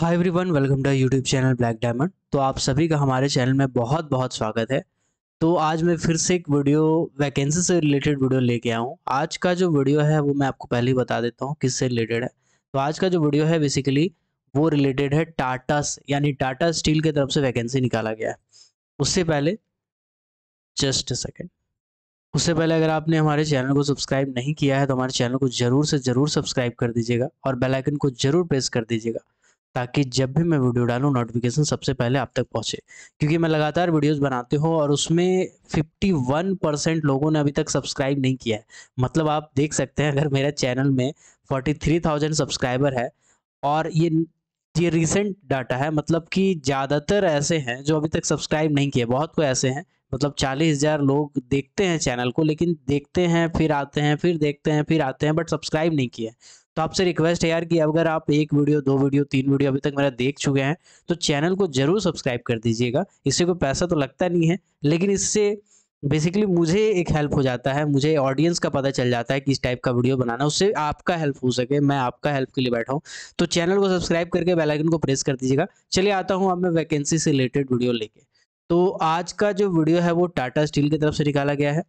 high everyone welcome to YouTube channel Black Diamond तो आप सभी का हमारे चैनल में बहुत बहुत स्वागत है तो आज मैं फिर से एक वीडियो वैकेंसी से रिलेटेड वीडियो लेके आया हूँ आज का जो वीडियो है वो मैं आपको पहले ही बता देता हूँ किससे रिलेटेड है तो आज का जो वीडियो है बेसिकली वो रिलेटेड है टाटा यानी टाटा स्टील की तरफ से वैकेंसी निकाला गया है उससे पहले जस्ट सेकेंड उससे पहले अगर आपने हमारे चैनल को सब्सक्राइब नहीं किया है तो हमारे चैनल को ज़रूर से ज़रूर सब्सक्राइब कर दीजिएगा और बेलाइकन को ज़रूर प्रेस कर दीजिएगा ताकि जब भी मैं वीडियो डालूँ नोटिफिकेशन सबसे पहले आप तक पहुँचे क्योंकि मैं लगातार वीडियोस बनाते हूँ और उसमें 51 परसेंट लोगों ने अभी तक सब्सक्राइब नहीं किया है मतलब आप देख सकते हैं अगर मेरे चैनल में 43,000 सब्सक्राइबर है और ये ये रिसेंट डाटा है मतलब कि ज़्यादातर ऐसे हैं जो अभी तक सब्सक्राइब नहीं किए बहुत को ऐसे हैं मतलब चालीस हज़ार लोग देखते हैं चैनल को लेकिन देखते हैं फिर आते हैं फिर देखते हैं फिर आते हैं बट सब्सक्राइब नहीं किए तो आपसे रिक्वेस्ट है यार कि अगर आप एक वीडियो दो वीडियो तीन वीडियो अभी तक मेरा देख चुके हैं तो चैनल को ज़रूर सब्सक्राइब कर दीजिएगा इससे कोई पैसा तो लगता नहीं है लेकिन इससे बेसिकली मुझे एक हेल्प हो जाता है मुझे ऑडियंस का पता चल जाता है किस टाइप का वीडियो बनाना उससे आपका हेल्प हो सके मैं आपका हेल्प के लिए बैठा हूँ तो चैनल को सब्सक्राइब करके बेल आइकन को प्रेस कर दीजिएगा चलिए आता हूँ अब मैं वैकेंसी से रिलेटेड वीडियो लेके तो आज का जो वीडियो है वो टाटा स्टील की तरफ से निकाला गया है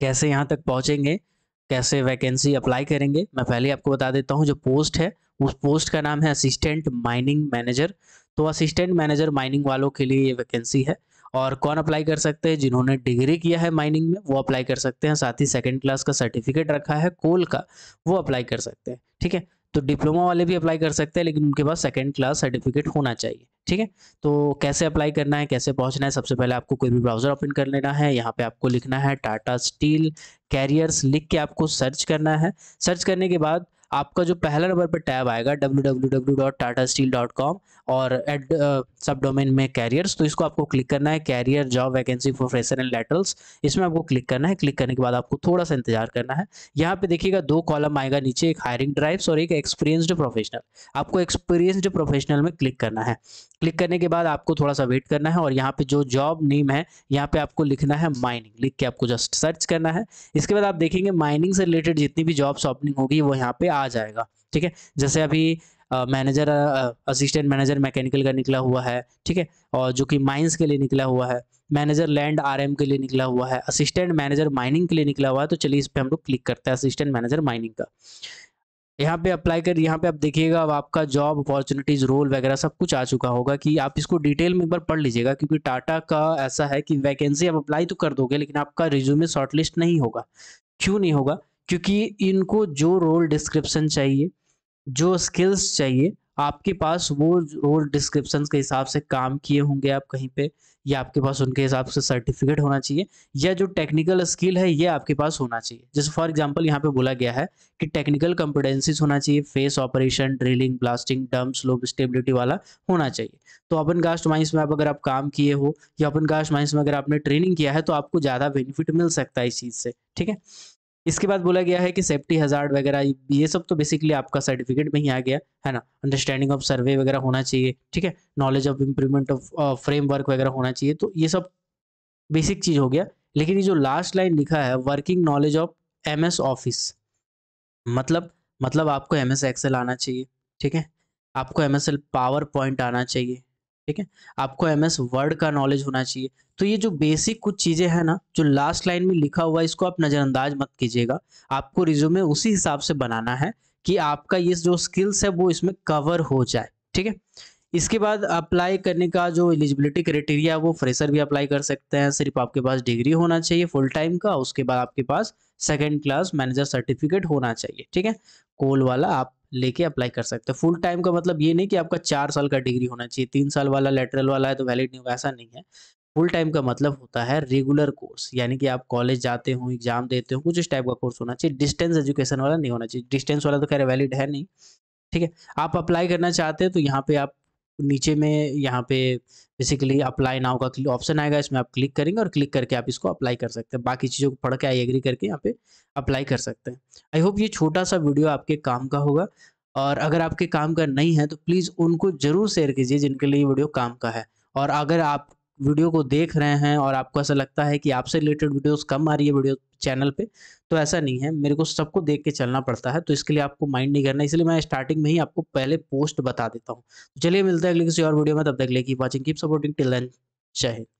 कैसे यहाँ तक पहुँचेंगे कैसे वैकेंसी अप्लाई करेंगे मैं पहले आपको बता देता हूँ जो पोस्ट है उस पोस्ट का नाम है असिस्टेंट माइनिंग मैनेजर तो असिस्टेंट मैनेजर माइनिंग वालों के लिए ये वैकेंसी है और कौन अप्लाई कर सकते हैं जिन्होंने डिग्री किया है माइनिंग में वो अप्लाई कर सकते हैं साथ ही सेकेंड क्लास का सर्टिफिकेट रखा है कोल का वो अप्लाई कर सकते हैं ठीक है तो डिप्लोमा वाले भी अप्लाई कर सकते हैं लेकिन उनके पास सेकेंड क्लास सर्टिफिकेट होना चाहिए ठीक है तो कैसे अप्लाई करना है कैसे पहुंचना है सबसे पहले आपको कोई भी ब्राउजर ओपन कर लेना है यहाँ पे आपको लिखना है टाटा स्टील कैरियर्स लिख के आपको सर्च करना है सर्च करने के बाद आपका जो पहला नंबर पर टैब आएगा डब्ल्यू और एड सब डोमेन में कैरियर्स तो इसको आपको क्लिक करना है career job vacancy for fresher and laterals इसमें आपको क्लिक करना है क्लिक करने के बाद आपको थोड़ा सा इंतजार करना है यहाँ पे देखिएगा दो कॉलम आएगा नीचे एक हायरिंग ड्राइव्स और एक एक्सपीरियंस्ड प्रोफेशनल आपको एक्सपीरियंस्ड प्रोफेशनल में क्लिक करना है क्लिक करने के बाद आपको थोड़ा सा वेट करना है और यहाँ पे जो जॉब नेम है यहाँ पे आपको लिखना है माइनिंग लिख के आपको जस्ट सर्च करना है इसके बाद आप देखेंगे माइनिंग से रिलेटेड जितनी भी जॉब्स ओपनिंग होगी वो यहाँ पे आ जाएगा ठीक है जैसे अभी मैनेजर असिस्टेंट मैनेजर मैकेनिकल का निकला हुआ है ठीक है और जो कि माइंस के लिए निकला हुआ है मैनेजर लैंड आरएम के लिए निकला हुआ है असिस्टेंट मैनेजर माइनिंग के लिए निकला हुआ है तो चलिए इस पर हम लोग क्लिक करते हैं असिस्टेंट मैनेजर माइनिंग का यहाँ पे अप्लाई कर यहाँ पे आप देखिएगा अब आपका जॉब अपॉर्चुनिटीज रोल वगैरह सब कुछ आ चुका होगा कि आप इसको डिटेल में एक बार पढ़ लीजिएगा क्योंकि टाटा का ऐसा है कि वैकेंसी आप अप्लाई तो कर दोगे लेकिन आपका रिज्यूमे शॉर्टलिस्ट नहीं होगा क्यों नहीं होगा क्योंकि इनको जो रोल डिस्क्रिप्शन चाहिए जो स्किल्स चाहिए आपके पास वो रोल डिस्क्रिप्शन के हिसाब से काम किए होंगे आप कहीं पे या आपके पास उनके हिसाब से सर्टिफिकेट होना चाहिए या जो टेक्निकल स्किल है ये आपके पास होना चाहिए जैसे फॉर एग्जांपल यहाँ पे बोला गया है कि टेक्निकल कॉम्पिटेंसीज होना चाहिए face operation drilling blasting dump slope stability वाला होना चाहिए तो अपन कास्ट माइंस में आप अगर आप काम किए हो या अपन कास्ट माइंस में अगर आपने ट्रेनिंग किया है तो आपको ज़्यादा बेनिफिट मिल सकता है इस चीज़ से ठीक है इसके बाद बोला गया है कि सेफ्टी हजार्ड वगैरह ये सब तो बेसिकली आपका सर्टिफिकेट में ही आ गया है ना अंडरस्टैंडिंग ऑफ सर्वे वगैरह होना चाहिए ठीक है knowledge of improvement of framework वगैरह होना चाहिए तो ये सब बेसिक चीज़ हो गया लेकिन ये जो लास्ट लाइन लिखा है working knowledge of M S office मतलब मतलब आपको एम एस आना चाहिए ठीक है आपको एम एस पावर पॉइंट आना चाहिए ठीक है आपको एम एस वर्ड का नॉलेज होना चाहिए तो ये जो बेसिक कुछ चीज़ें हैं ना जो लास्ट लाइन में लिखा हुआ है इसको आप नज़रअंदाज मत कीजिएगा आपको रिज्यूमे उसी हिसाब से बनाना है कि आपका ये जो स्किल्स है वो इसमें कवर हो जाए ठीक है इसके बाद अप्लाई करने का जो एलिजिबिलिटी क्राइटेरिया है वो फ्रेशर भी अप्लाई कर सकते हैं सिर्फ आपके पास डिग्री होना चाहिए फुल टाइम का उसके बाद आपके पास सेकेंड क्लास मैनेजर सर्टिफिकेट होना चाहिए ठीक है कोल वाला आप लेके अप्लाई कर सकते हैं फुल टाइम का मतलब ये नहीं कि आपका चार साल का डिग्री होना चाहिए तीन साल वाला लेटरल वाला है तो वैलिड नहीं वैसा ऐसा नहीं है फुल टाइम का मतलब होता है रेगुलर कोर्स यानी कि आप कॉलेज जाते हो एग्जाम देते हो कुछ इस टाइप का कोर्स होना चाहिए डिस्टेंस एजुकेशन वाला नहीं होना चाहिए डिस्टेंस वाला तो खैर वैलिड है नहीं ठीक है आप अप्लाई करना चाहते हैं तो यहाँ पे आप नीचे में यहाँ पे बेसिकली अप्लाई नाउ का ऑप्शन आएगा इसमें आप क्लिक करेंगे और क्लिक करके आप इसको अप्लाई कर सकते हैं बाकी चीज़ों को पढ़ के आई एग्री करके यहाँ पे अप्लाई कर सकते हैं आई होप ये छोटा सा वीडियो आपके काम का होगा और अगर आपके काम का नहीं है तो प्लीज़ उनको ज़रूर शेयर कीजिए जिनके लिए वीडियो काम का है और अगर आप वीडियो को देख रहे हैं और आपको ऐसा लगता है कि आपसे रिलेटेड वीडियोस कम आ रही है वीडियो चैनल पे तो ऐसा नहीं है मेरे को सबको देख के चलना पड़ता है तो इसके लिए आपको माइंड नहीं करना इसलिए मैं स्टार्टिंग में ही आपको पहले पोस्ट बता देता हूँ तो चलिए मिलते हैं अगले किसी और वीडियो में तब तक लेकिन वॉचिंग कीप सपोर्टिंग टिल जय हिंद